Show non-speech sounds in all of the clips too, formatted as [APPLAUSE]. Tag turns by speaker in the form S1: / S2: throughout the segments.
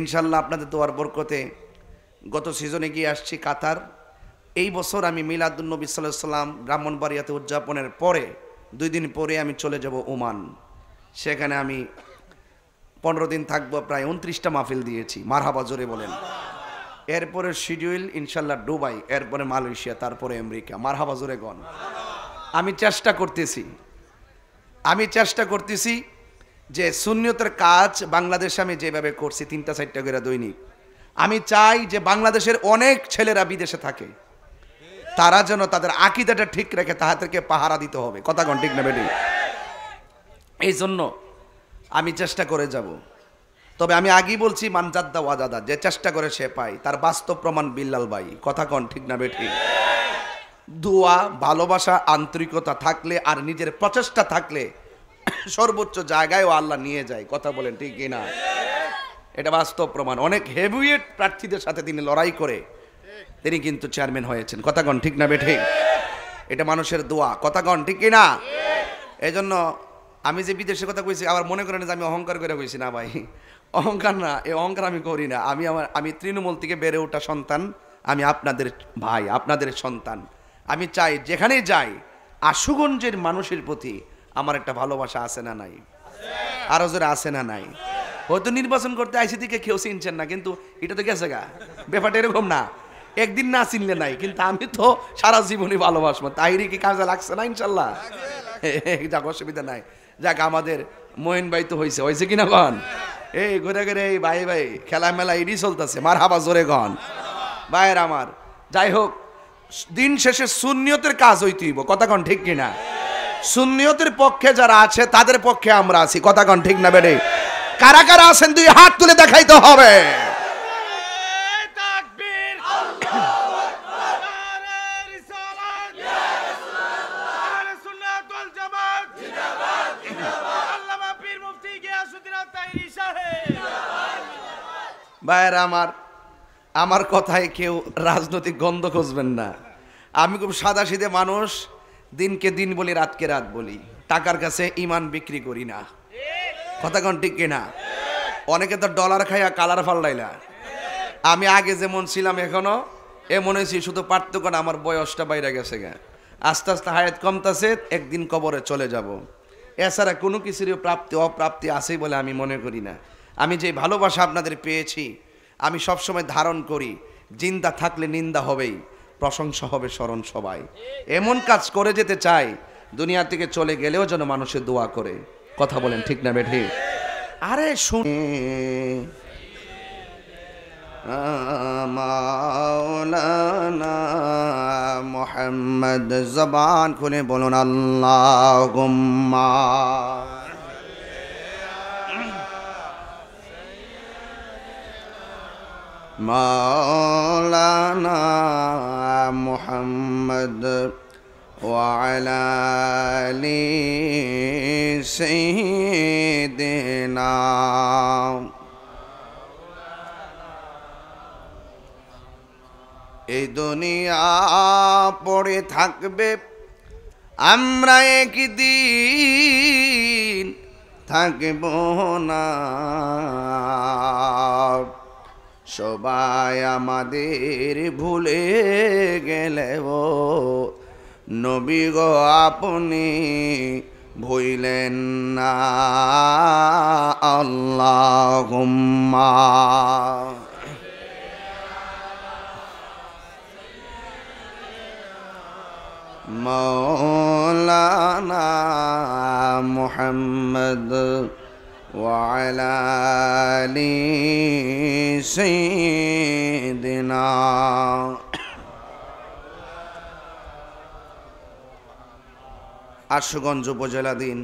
S1: ইনশাল্লাহ আপনাদের দোয়ার বরকতে গত সিজনে গিয়ে আসছি কাতার এই বছর আমি মিলাদুলনবী সাল্লাহ সাল্লাম ব্রাহ্মণবাড়িয়াতে উদযাপনের পরে দুই দিন পরে আমি চলে যাব ওমান সেখানে আমি পনেরো দিন থাকবো প্রায় উনত্রিশটা মাহফিল দিয়েছি মারহাবা জোরে বলেন এরপরে শিডিউল ইনশাল্লাহ ডুবাই এরপরে মালয়েশিয়া তারপরে আমেরিকা মারহাবা জোরে গণ আমি চেষ্টা করতেছি আমি চেষ্টা করতেছি যে শূন্যতার কাজ বাংলাদেশে আমি যেভাবে করছি তিনটা চারটা করে দৈনিক আমি চাই যে বাংলাদেশের অনেক ছেলেরা বিদেশে থাকে তারা যেন তাদের আকিদাটা ঠিক রেখে তাহাদেরকে পাহারা দিতে হবে কথা কন ঠিক না বেটি এই জন্য আমি চেষ্টা করে যাব তবে আমি আগেই বলছি মানজাদ্দা ওয়াজাদা যে চেষ্টা করে সে পায় তার বাস্তব প্রমাণ বিল্লাল ভাই কথা কন ঠিক না বেটি দোয়া ভালোবাসা আন্তরিকতা থাকলে আর নিজের প্রচেষ্টা থাকলে সর্বোচ্চ জায়গায়ও আল্লাহ নিয়ে যায় কথা বলেন ঠিক কিনা এটা বাস্তব প্রমাণ অনেক হেভিওয়েট প্রার্থীদের সাথে তিনি লড়াই করে তিনি কিন্তু চেয়ারম্যান হয়েছেন কথাগণ ঠিক না বেঠে এটা মানুষের দোয়া কথাগণ ঠিক কিনা এই জন্য আমি যে বিদেশের কথা কইছি আবার মনে করেন যে আমি অহংকার করে কইছি না ভাই অহংকার না এই অহংকার আমি করি না আমি আমার আমি তৃণমূল থেকে বেড়ে ওঠা সন্তান আমি আপনাদের ভাই আপনাদের সন্তান আমি চাই যেখানেই যাই আশুগঞ্জের মানুষের প্রতি আমার একটা ভালোবাসা আছে না নাই আরো জোরে আছে না নাই হয়তো নির্বাচন করতে আইসি থেকে কেউ চিনছেন না কিন্তু এটা তো গেছে গা ব্যাপারটা এরকম না একদিন না চিনলে নাই কিন্তু আমি তো সারা জীবনই ভালোবাসবো তাই কি কাজে লাগছে না ইনশাল্লাহ [LAUGHS] যাক অসুবিধা নাই যাক আমাদের মোহিন ভাই তো হয়েছে হয়েছে কিনা গন এই ঘুরে ঘুরে এই ভাই ভাই খেলা মেলা এরই চলতেছে মার হাবা জোরে গন ভাইয়ের আমার যাই হোক দিন শেষে শূন্যতের কাজ হইতেইব কথা কন ঠিক কিনা সুন্নিয়তের পক্ষে যারা আছে তাদের পক্ষে আমরা আছি কথা কন ঠিক না বেড়ে কারা কারা আছেন দুই হাত তুলে দেখাইতে হবে ভাইয়ের আমার আমার কথায় কেউ রাজনৈতিক গন্ধ খুঁজবেন না আমি খুব সাদা মানুষ দিনকে দিন বলি রাতকে রাত বলি টাকার কাছে ইমান বিক্রি করি না কথা কোন ঠিক কিনা অনেকে তো ডলার খাইয়া কালার ফাল্লাইলা আমি আগে যেমন ছিলাম এখনো এমন হয়েছি শুধু পার্থক্য না আমার বয়সটা বাইরে গেছে গে আস্তে আস্তে হায়াত কমতাছে একদিন কবরে চলে যাব। এছাড়া কোনো কিছুরই প্রাপ্তি অপ্রাপ্তি আছে বলে আমি মনে করি না আমি যে ভালোবাসা আপনাদের পেয়েছি আমি সবসময় ধারণ করি জিন্দা থাকলে নিন্দা হবেই প্রশংসা হবে স্মরণ সবাই এমন কাজ করে যেতে চাই দুনিয়া থেকে চলে গেলেও যেন মানুষের দোয়া করে কথা বলেন ঠিক না বেঠে আরে শুনে মোহাম্মদ জবান খুলে বলুন আল্লাহ গুম্মা মা مولانا محمد وعلى آل سيدنا এই দুনিয়া পড়ে থাকবে আমরা একদিন থাকব না সবাই আমাদের ভুলে ও নবী গো আপনি ভুইলেন না আল্লাহ মৌলানা মোহাম্মদ وعلى آل سيدنا আশুগঞ্জ উপজেলাধীন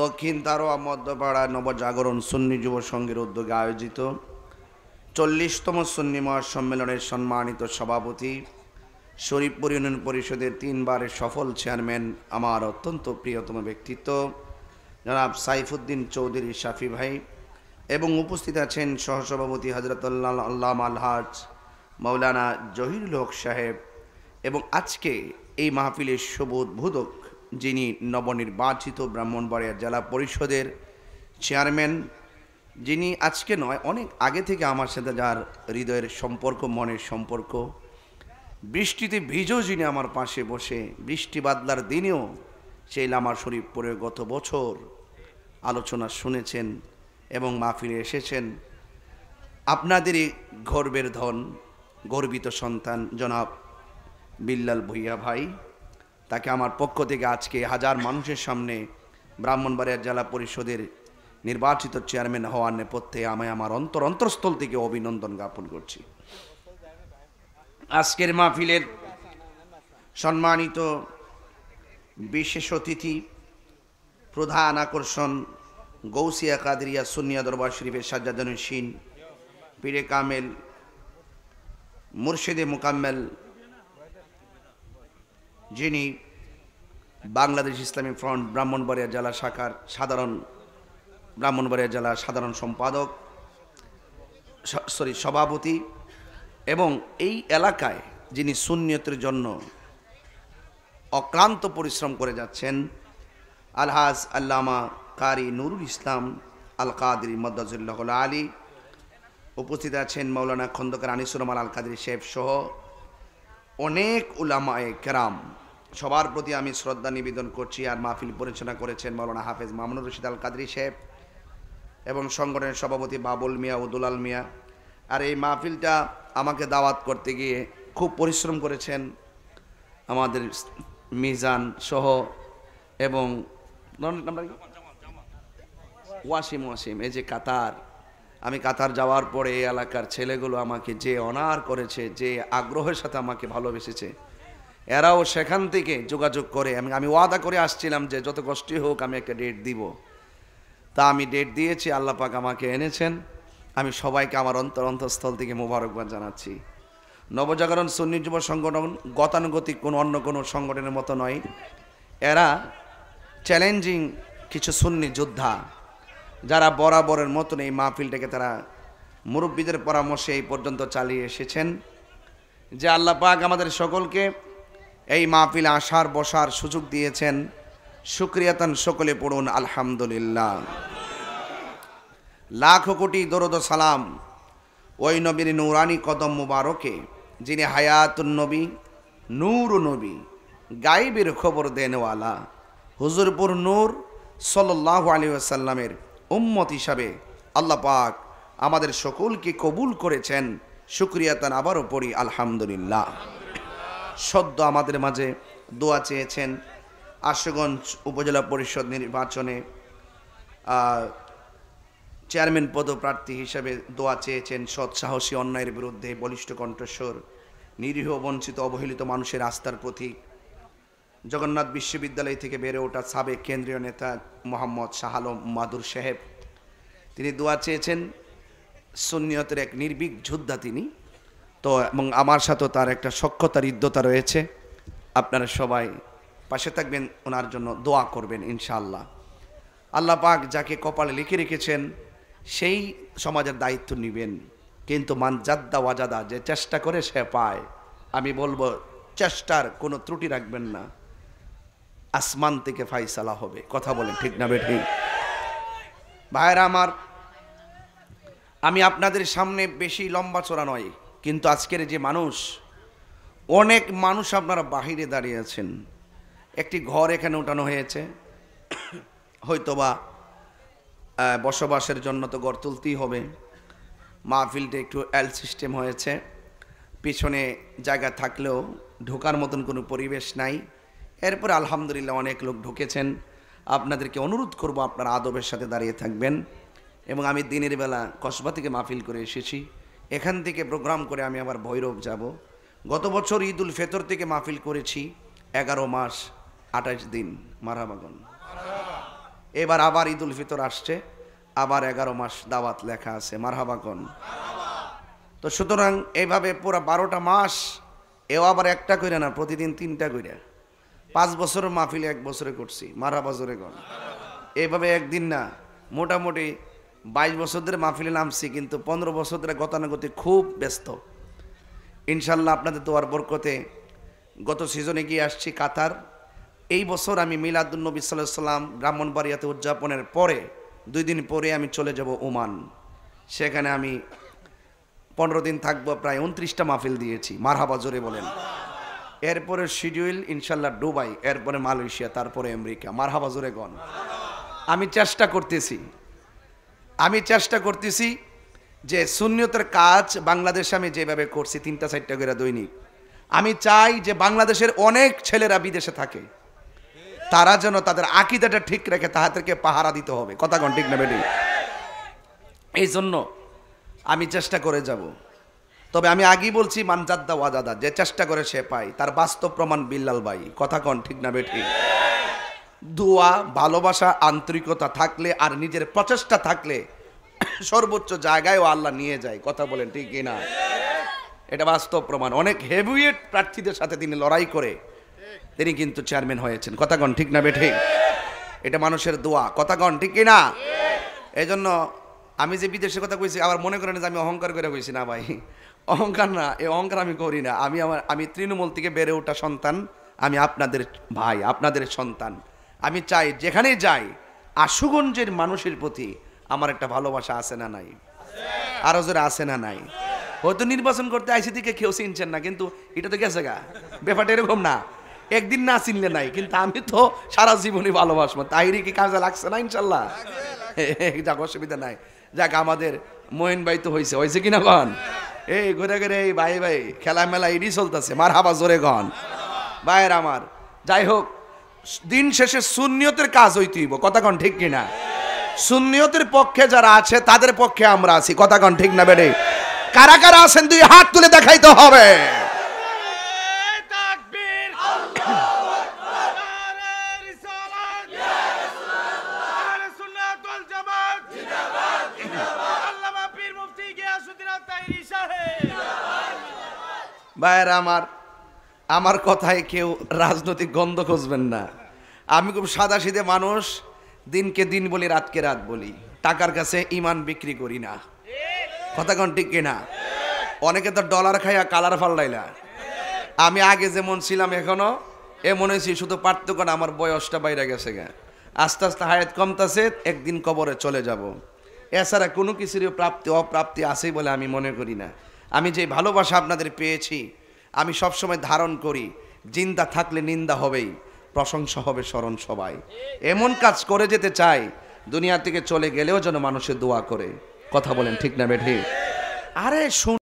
S1: দক্ষিণ তারোয়া মধ্যপাড়া নবজাগরণ সুন্নি যুব সংঘের উদ্যোগে আয়োজিত চল্লিশতম সুন্নি মহাসম্মেলনের সম্মানিত সভাপতি শরীফপুর ইউনিয়ন পরিষদের তিনবারের সফল চেয়ারম্যান আমার অত্যন্ত প্রিয়তম ব্যক্তিত্ব জনাব সাইফুদ্দিন চৌধুরী শাফি ভাই এবং উপস্থিত আছেন সহসভাপতি হজরতুল্লাহ আল্লাহ আলহাজ মৌলানা জহিরুল হক সাহেব এবং আজকে এই মাহফিলের শুভোদ্বোধক যিনি নবনির্বাচিত ব্রাহ্মণবাড়িয়া জেলা পরিষদের চেয়ারম্যান যিনি আজকে নয় অনেক আগে থেকে আমার সাথে যার হৃদয়ের সম্পর্ক মনের সম্পর্ক বৃষ্টিতে ভিজও যিনি আমার পাশে বসে বৃষ্টি বাদলার দিনেও সেই লামার শরীফ পরে গত বছর আলোচনা শুনেছেন এবং মাহফিলে এসেছেন আপনাদেরই গর্বের ধন গর্বিত সন্তান জনাব বিল্লাল ভুইয়া ভাই তাকে আমার পক্ষ থেকে আজকে হাজার মানুষের সামনে ব্রাহ্মণবাড়িয়া জেলা পরিষদের নির্বাচিত চেয়ারম্যান হওয়ার নেপথ্যে আমি আমার অন্তর অন্তরস্থল থেকে অভিনন্দন জ্ঞাপন করছি আজকের মাহফিলের সম্মানিত বিশেষ অতিথি প্রধান আকর্ষণ গৌসিয়া কাদরিয়া সুনিয়া দরবার শরীফের সাজ্জাদন সিন পীরে কামেল মুর্শিদে মোকাম্মেল যিনি বাংলাদেশ ইসলামী ফ্রন্ট ব্রাহ্মণবাড়িয়া জেলা শাখার সাধারণ ব্রাহ্মণবাড়িয়া জেলা সাধারণ সম্পাদক সরি সভাপতি এবং এই এলাকায় যিনি শূন্যতের জন্য অক্লান্ত পরিশ্রম করে যাচ্ছেন আলহাজ আল্লামা কারি নুরুল ইসলাম আল কাদির মদাজুল্লাহ আলী উপস্থিত আছেন মৌলানা খন্দকার আনিসুরমাল আল কাদির শেফ সহ অনেক উলামায়ে কেরাম সবার প্রতি আমি শ্রদ্ধা নিবেদন করছি আর মাহফিল পরিচালনা করেছেন মৌলানা হাফেজ মামুনুর রশিদ আল কাদরি শেফ এবং সংগঠনের সভাপতি বাবুল মিয়া ও দুলাল মিয়া আর এই মাহফিলটা আমাকে দাওয়াত করতে গিয়ে খুব পরিশ্রম করেছেন আমাদের মিজান সহ এবং ওয়াসিম ওয়াসিম এই যে কাতার আমি কাতার যাওয়ার পরে এই এলাকার ছেলেগুলো আমাকে যে অনার করেছে যে আগ্রহের সাথে আমাকে ভালোবেসেছে এরাও সেখান থেকে যোগাযোগ করে আমি আমি ওয়াদা করে আসছিলাম যে যত কষ্টই হোক আমি একটা ডেট দিব তা আমি ডেট দিয়েছি আল্লাপাক আমাকে এনেছেন আমি সবাইকে আমার অন্তর অন্তঃস্থল থেকে মোবারকবাদ জানাচ্ছি নবজাগরণ সুন্নি যুব সংগঠন গতানুগতিক কোনো অন্য কোনো সংগঠনের মতো নয় এরা চ্যালেঞ্জিং কিছু সুন্নি যোদ্ধা যারা বরাবরের মতন এই মাহফিলটাকে তারা মুরব্বীদের পরামর্শে এই পর্যন্ত চালিয়ে এসেছেন যে আল্লাহ পাক আমাদের সকলকে এই মাহফিল আসার বসার সুযোগ দিয়েছেন সুক্রিয়াতন সকলে পড়ুন আলহামদুলিল্লাহ লাখো কোটি দরদ সালাম ওই নবীর নৌরানি কদম মুবারকে যিনি হায়াতুন নবী নূর নবী গাইবের খবর দেনওয়ালা হুজুরপুর নূর সল্লাহ আলী আসাল্লামের উম্মত হিসাবে আল্লাহ পাক আমাদের সকলকে কবুল করেছেন শুক্রিয়া তান আবারও পড়ি আলহামদুলিল্লাহ সদ্য আমাদের মাঝে দোয়া চেয়েছেন আশুগঞ্জ উপজেলা পরিষদ নির্বাচনে চেয়ারম্যান পদপ্রার্থী হিসেবে দোয়া চেয়েছেন সৎ সাহসী অন্যায়ের বিরুদ্ধে বলিষ্ঠ কণ্ঠস্বর নিরীহ বঞ্চিত অবহেলিত মানুষের আস্থার প্রতীক জগন্নাথ বিশ্ববিদ্যালয় থেকে বেড়ে ওঠা সাবেক কেন্দ্রীয় নেতা মোহাম্মদ শাহালম মাদুর সাহেব তিনি দোয়া চেয়েছেন সুনিয়তের এক নির্ভীক যোদ্ধা তিনি তো এবং আমার সাথেও তার একটা সক্ষতা হৃদ্যতা রয়েছে আপনারা সবাই পাশে থাকবেন ওনার জন্য দোয়া করবেন ইনশাআল্লাহ আল্লাহ পাক যাকে কপালে লিখে রেখেছেন সেই সমাজের দায়িত্ব নেবেন কিন্তু মান জাদ্দা ওয়াজাদা যে চেষ্টা করে সে পায় আমি বলবো চেষ্টার কোনো ত্রুটি রাখবেন না আসমান থেকে ফাইসালা হবে কথা বলেন ঠিক না বেঠি ভাইরা আমার আমি আপনাদের সামনে বেশি লম্বা চড়া নয় কিন্তু আজকের যে মানুষ অনেক মানুষ আপনারা বাহিরে দাঁড়িয়ে আছেন একটি ঘর এখানে উঠানো হয়েছে হয়তোবা বসবাসের জন্য তো গড় তুলতেই হবে মাহফিলটা একটু এল সিস্টেম হয়েছে পিছনে জায়গা থাকলেও ঢোকার মতন কোনো পরিবেশ নাই এরপর আলহামদুলিল্লাহ অনেক লোক ঢুকেছেন আপনাদেরকে অনুরোধ করব আপনারা আদবের সাথে দাঁড়িয়ে থাকবেন এবং আমি দিনের বেলা কসবা থেকে মাহফিল করে এসেছি এখান থেকে প্রোগ্রাম করে আমি আবার ভৈরব যাব গত বছর ঈদ উল ফেতর থেকে মাহফিল করেছি এগারো মাস আঠাশ দিন মারাবাগন এবার আবার ঈদুল ফিতর আসছে আবার এগারো মাস দাওয়াত লেখা আছে মারহাবাগন তো সুতরাং এইভাবে পুরো বারোটা মাস এও আবার একটা করে না প্রতিদিন তিনটা করে পাঁচ বছরের মাহফিল এক বছরে করছি মারহাবা জোরে গণ এইভাবে একদিন না মোটামুটি বাইশ বছর ধরে মাহফিলে নামছি কিন্তু পনেরো বছর ধরে গতানুগতিক খুব ব্যস্ত ইনশাল্লাহ আপনাদের দোয়ার বরকতে গত সিজনে গিয়ে আসছি কাতার এই বছর আমি নবী সাল্লাহ সাল্লাম ব্রাহ্মণবাড়িয়াতে উদযাপনের পরে দুই দিন পরে আমি চলে যাব ওমান সেখানে আমি পনেরো দিন থাকবো প্রায় উনত্রিশটা মাহফিল দিয়েছি মারহাবা জোরে বলেন এরপরে শিডিউল ইনশাল্লাহ ডুবাই এরপরে মালয়েশিয়া তারপরে আমেরিকা মারহাবা জোরে গন আমি চেষ্টা করতেছি আমি চেষ্টা করতেছি যে শূন্যতের কাজ বাংলাদেশে আমি যেভাবে করছি তিনটা চারটা করে দৈনিক আমি চাই যে বাংলাদেশের অনেক ছেলেরা বিদেশে থাকে তারা যেন তাদের আকিদাটা ঠিক রেখে তাহাদেরকে পাহারা দিতে হবে কথা কন ঠিক না বেটি এই জন্য আমি চেষ্টা করে যাব তবে আমি আগেই বলছি মানজাদ্দা ওয়াজাদা যে চেষ্টা করে সে পায় তার বাস্তব প্রমাণ বিল্লাল ভাই কথা কন ঠিক না বেটি দোয়া ভালোবাসা আন্তরিকতা থাকলে আর নিজের প্রচেষ্টা থাকলে সর্বোচ্চ জায়গায়ও আল্লাহ নিয়ে যায় কথা বলেন ঠিক না এটা বাস্তব প্রমাণ অনেক হেভিওয়েট প্রার্থীদের সাথে তিনি লড়াই করে তিনি কিন্তু চেয়ারম্যান হয়েছেন কথাগণ ঠিক না বেঠিক এটা মানুষের দোয়া কথাগণ ঠিক কি না এই জন্য আমি যে বিদেশের কথা কইছি আবার মনে করেন যে আমি অহংকার করে কইছি না ভাই অহংকার না এই অহংকার আমি করি না আমি আমার আমি তৃণমূল থেকে বেড়ে ওঠা সন্তান আমি আপনাদের ভাই আপনাদের সন্তান আমি চাই যেখানে যাই আশুগঞ্জের মানুষের প্রতি আমার একটা ভালোবাসা আছে না নাই আরো জোরে আছে না নাই হয়তো নির্বাচন করতে আইসি দিকে কেউ চিনছেন না কিন্তু এটা তো গেছে গা ব্যাপারটা এরকম না একদিন না চিনলে নাই কিন্তু আমি তো সারা জীবনই ভালোবাসবো তাহিরি কি কাজে লাগছে না ইনশাল্লাহ [LAUGHS] যাক অসুবিধা নাই যাক আমাদের মোহিন ভাই তো হয়েছে হয়েছে কিনা কন এই ঘুরে ঘুরে এই ভাই ভাই খেলা মেলা এডি চলতেছে মার হাবা জোরে গন ভাইয়ের আমার যাই হোক দিন শেষে শূন্যতের কাজ হইতেইব কথা কন ঠিক কিনা শূন্যতের পক্ষে যারা আছে তাদের পক্ষে আমরা আছি কথা কন ঠিক না বেড়ে কারা কারা আছেন তুই হাত তুলে দেখাইতে হবে ভাইয়েরা আমার আমার কথায় কেউ রাজনৈতিক গন্ধ খুঁজবেন না আমি খুব সাদা মানুষ দিনকে দিন বলি রাতকে রাত বলি টাকার কাছে ইমান বিক্রি করি না কথা কোন ঠিক কিনা অনেকে তো ডলার খাইয়া কালার ফাল্লাইলা আমি আগে যেমন ছিলাম এখনো এমন হয়েছি শুধু পার্থক্য না আমার বয়সটা বাইরে গেছে গে আস্তে আস্তে হায়াত কমতাছে একদিন কবরে চলে যাব এছাড়া কোনো কিছুরই প্রাপ্তি অপ্রাপ্তি আছেই বলে আমি মনে করি না আমি যে ভালোবাসা আপনাদের পেয়েছি আমি সবসময় ধারণ করি জিন্দা থাকলে নিন্দা হবেই প্রশংসা হবে স্মরণ সবাই এমন কাজ করে যেতে চাই দুনিয়া থেকে চলে গেলেও যেন মানুষের দোয়া করে কথা বলেন ঠিক না বেঠি আরে শুন